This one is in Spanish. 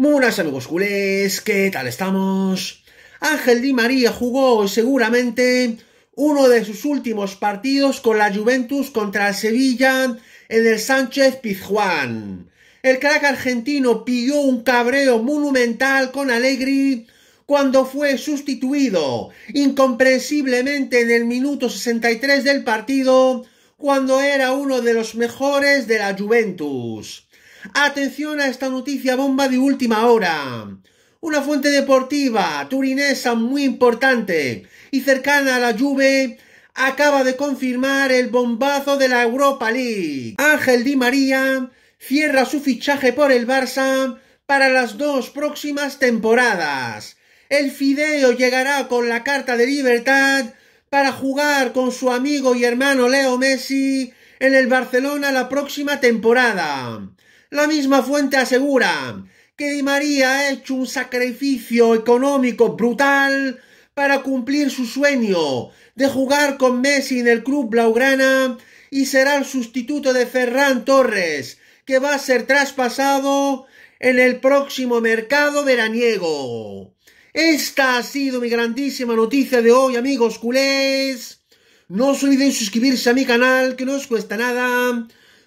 ¡Munas amigos culés, ¿qué tal estamos? Ángel Di María jugó seguramente uno de sus últimos partidos con la Juventus contra Sevilla en el Sánchez Pizjuán. El crack argentino pidió un cabreo monumental con Allegri cuando fue sustituido incomprensiblemente en el minuto 63 del partido cuando era uno de los mejores de la Juventus. Atención a esta noticia bomba de última hora. Una fuente deportiva turinesa muy importante y cercana a la Juve acaba de confirmar el bombazo de la Europa League. Ángel Di María cierra su fichaje por el Barça para las dos próximas temporadas. El Fideo llegará con la carta de libertad para jugar con su amigo y hermano Leo Messi en el Barcelona la próxima temporada. La misma fuente asegura que Di María ha hecho un sacrificio económico brutal para cumplir su sueño de jugar con Messi en el club blaugrana y será el sustituto de Ferran Torres, que va a ser traspasado en el próximo mercado veraniego. Esta ha sido mi grandísima noticia de hoy, amigos culés. No os olvidéis suscribirse a mi canal, que no os cuesta nada